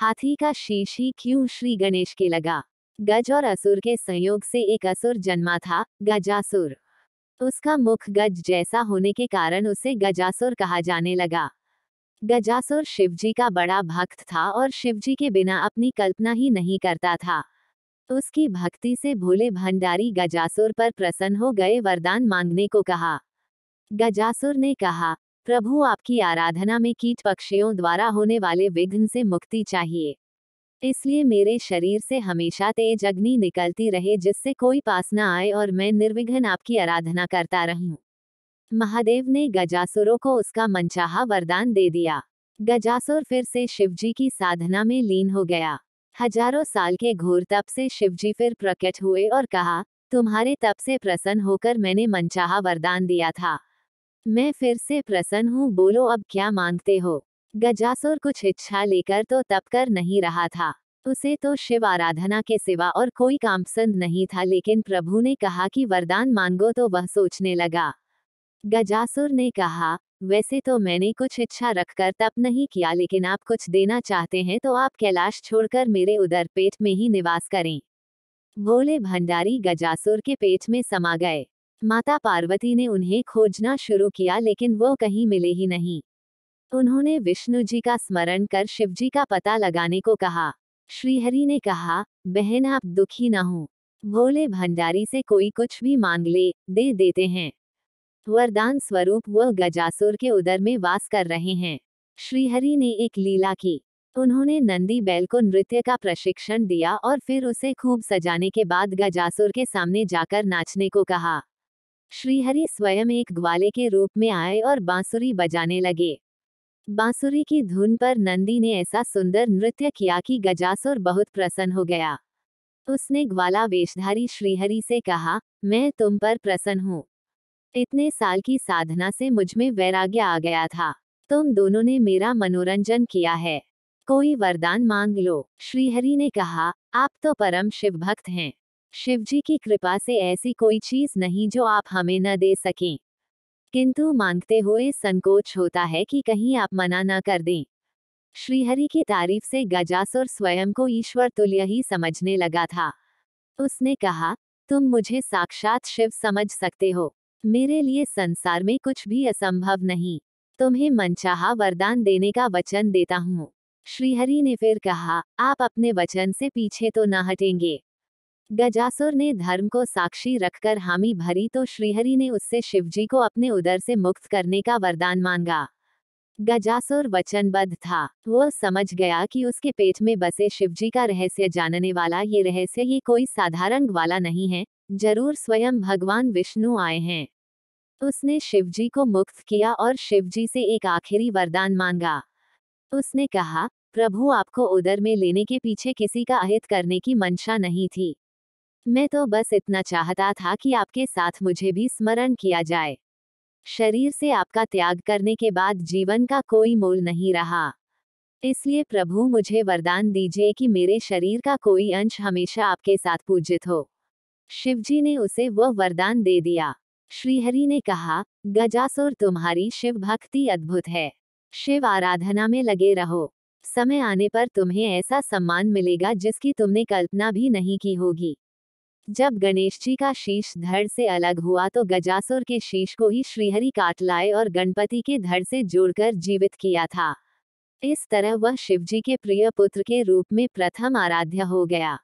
हाथी का शीश ही क्यों श्री गणेश के लगा गज और असुर के संयोग से एक असुर जन्मा था गजासुर उसका मुख गज जैसा होने के कारण उसे गजासुर कहा जाने लगा गजासुर शिवजी का बड़ा भक्त था और शिवजी के बिना अपनी कल्पना ही नहीं करता था उसकी भक्ति से भोले भंडारी गजासुर पर प्रसन्न हो गए वरदान मांगने को कहा गजासुर ने कहा प्रभु आपकी आराधना में कीट पक्षियों द्वारा होने वाले विघ्न से मुक्ति चाहिए इसलिए मेरे शरीर से हमेशा तेज अग्नि निकलती रहे जिससे कोई पास न आए और मैं निर्विघ्न आपकी आराधना करता रहूं। महादेव ने गजासुरों को उसका मनचाहा वरदान दे दिया गजासुर फिर से शिवजी की साधना में लीन हो गया हजारों साल के घोर तप से शिवजी फिर प्रकट हुए और कहा तुम्हारे तप से प्रसन्न होकर मैंने मनचाहा वरदान दिया था मैं फिर से प्रसन्न हूँ बोलो अब क्या मांगते हो गजासुर कुछ इच्छा लेकर तो तप कर नहीं रहा था उसे तो शिव आराधना के सिवा और कोई काम पसंद नहीं था लेकिन प्रभु ने कहा कि वरदान मांगो तो वह सोचने लगा गजासुर ने कहा वैसे तो मैंने कुछ इच्छा रखकर तप नहीं किया लेकिन आप कुछ देना चाहते हैं तो आप कैलाश छोड़कर मेरे उदर पेट में ही निवास करें भोले भंडारी गजासुर के पेट में समा गए माता पार्वती ने उन्हें खोजना शुरू किया लेकिन वो कहीं मिले ही नहीं उन्होंने विष्णु जी का स्मरण कर शिव जी का पता लगाने को कहा श्रीहरि ने कहा बहन आप दुखी न हो भोले भंडारी से कोई कुछ भी मांग ले दे देते हैं वरदान स्वरूप वह गजासुर के उदर में वास कर रहे हैं श्रीहरि ने एक लीला की उन्होंने नंदी बैल को नृत्य का प्रशिक्षण दिया और फिर उसे खूब सजाने के बाद गजासुर के सामने जाकर नाचने को कहा श्रीहरि स्वयं एक ग्वाले के रूप में आए और बांसुरी बजाने लगे बांसुरी की धुन पर नंदी ने ऐसा सुंदर नृत्य किया कि गजासुर बहुत प्रसन्न हो गया उसने ग्वाला वेशधारी श्रीहरि से कहा मैं तुम पर प्रसन्न हूँ इतने साल की साधना से मुझमें वैराग्य आ गया था तुम दोनों ने मेरा मनोरंजन किया है कोई वरदान मांग लो श्रीहरि ने कहा आप तो परम शिव भक्त हैं शिवजी की कृपा से ऐसी कोई चीज नहीं जो आप हमें न दे सकें किंतु मांगते हुए संकोच होता है कि कहीं आप मना न कर दें श्रीहरि की तारीफ से गजासुर स्वयं को ईश्वर तुल्य ही समझने लगा था उसने कहा तुम मुझे साक्षात शिव समझ सकते हो मेरे लिए संसार में कुछ भी असंभव नहीं तुम्हें मनचाहा वरदान देने का वचन देता हूँ श्रीहरि ने फिर कहा आप अपने वचन से पीछे तो न हटेंगे गजासुर ने धर्म को साक्षी रखकर हामी भरी तो श्रीहरि ने उससे शिवजी को अपने उदर से मुक्त करने का वरदान मांगा गजासुर वचनबद्ध था वो समझ गया कि उसके पेट में बसे शिवजी का रहस्य जानने वाला ये रहस्य ही कोई साधारण वाला नहीं है जरूर स्वयं भगवान विष्णु आए हैं उसने शिवजी को मुक्त किया और शिवजी से एक आखिरी वरदान मांगा उसने कहा प्रभु आपको उदर में लेने के पीछे किसी का अहित करने की मंशा नहीं थी मैं तो बस इतना चाहता था कि आपके साथ मुझे भी स्मरण किया जाए शरीर से आपका त्याग करने के बाद जीवन का कोई मोल नहीं रहा इसलिए प्रभु मुझे वरदान दीजिए कि मेरे शरीर का कोई अंश हमेशा आपके साथ पूजित हो शिवजी ने उसे वह वरदान दे दिया श्रीहरि ने कहा गजासुर तुम्हारी शिव भक्ति अद्भुत है शिव आराधना में लगे रहो समय आने पर तुम्हें ऐसा सम्मान मिलेगा जिसकी तुमने कल्पना भी नहीं की होगी जब गणेश जी का शीश धड़ से अलग हुआ तो गजासुर के शीश को ही श्रीहरि काट लाए और गणपति के धड़ से जोड़कर जीवित किया था इस तरह वह शिवजी के प्रिय पुत्र के रूप में प्रथम आराध्य हो गया